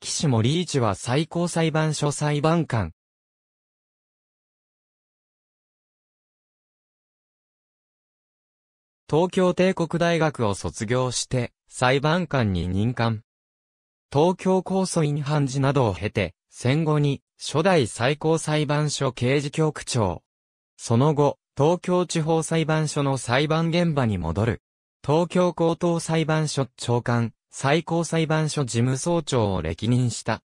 岸森一は最高裁判所裁判官。東京帝国大学を卒業して、裁判官に任官。東京控訴院判事などを経て、戦後に初代最高裁判所刑事局長。その後、東京地方裁判所の裁判現場に戻る。東京高等裁判所長官、最高裁判所事務総長を歴任した。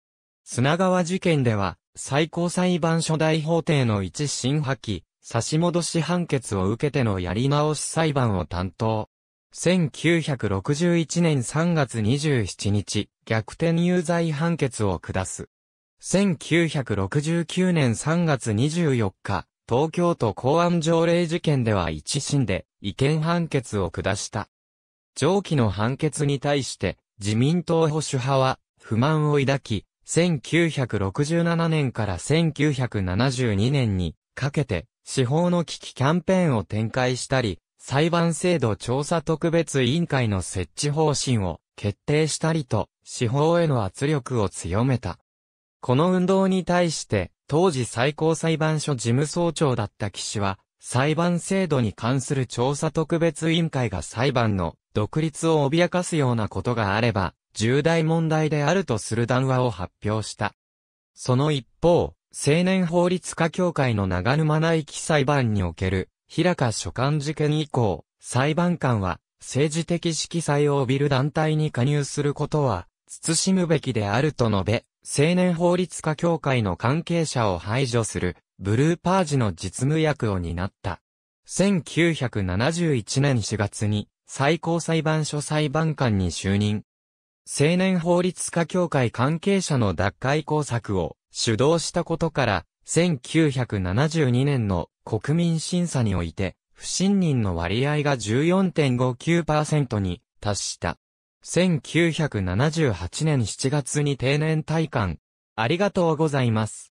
砂川事件では、最高裁判所大法廷の一審破棄、差し戻し判決を受けてのやり直し裁判を担当。1961年3月27日、逆転有罪判決を下す。1969年3月24日、東京都公安条例事件では一審で違憲判決を下した。上記の判決に対して、自民党保守派は不満を抱き、1967年から1972年にかけて司法の危機キャンペーンを展開したり、裁判制度調査特別委員会の設置方針を決定したりと、司法への圧力を強めた。この運動に対して、当時最高裁判所事務総長だった岸は、裁判制度に関する調査特別委員会が裁判の独立を脅かすようなことがあれば、重大問題であるとする談話を発表した。その一方、青年法律家協会の長沼内規裁判における、平川所管事件以降、裁判官は、政治的色彩を帯びる団体に加入することは、慎むべきであると述べ、青年法律家協会の関係者を排除するブルーパージの実務役を担った。1971年4月に最高裁判所裁判官に就任。青年法律家協会関係者の脱会工作を主導したことから、1972年の国民審査において、不信任の割合が14.59%に達した。1978年7月に定年退官。ありがとうございます。